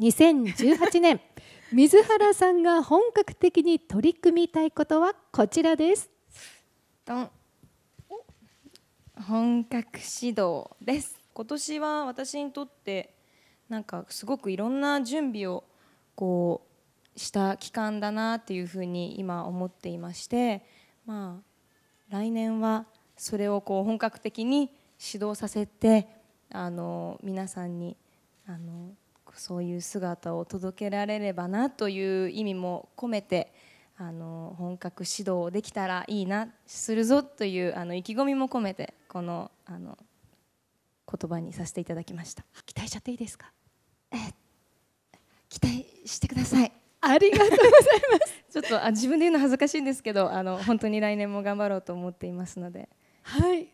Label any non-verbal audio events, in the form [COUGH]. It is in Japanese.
2018年 [LAUGHS] 水原さんが本格的に取り組みたいことはこちらです本格指導です今年は私にとってなんかすごくいろんな準備をこうした期間だなっていうふうに今思っていましてまあ来年はそれをこう本格的に指導させてあの皆さんにあのそういう姿を届けられればなという意味も込めてあの本格指導できたらいいなするぞというあの意気込みも込めてこのあの言葉にさせていただきました期待しちゃっていいですかえ期待してくださいありがとうございます [LAUGHS] ちょっとあ自分で言うの恥ずかしいんですけどあの本当に来年も頑張ろうと思っていますのではい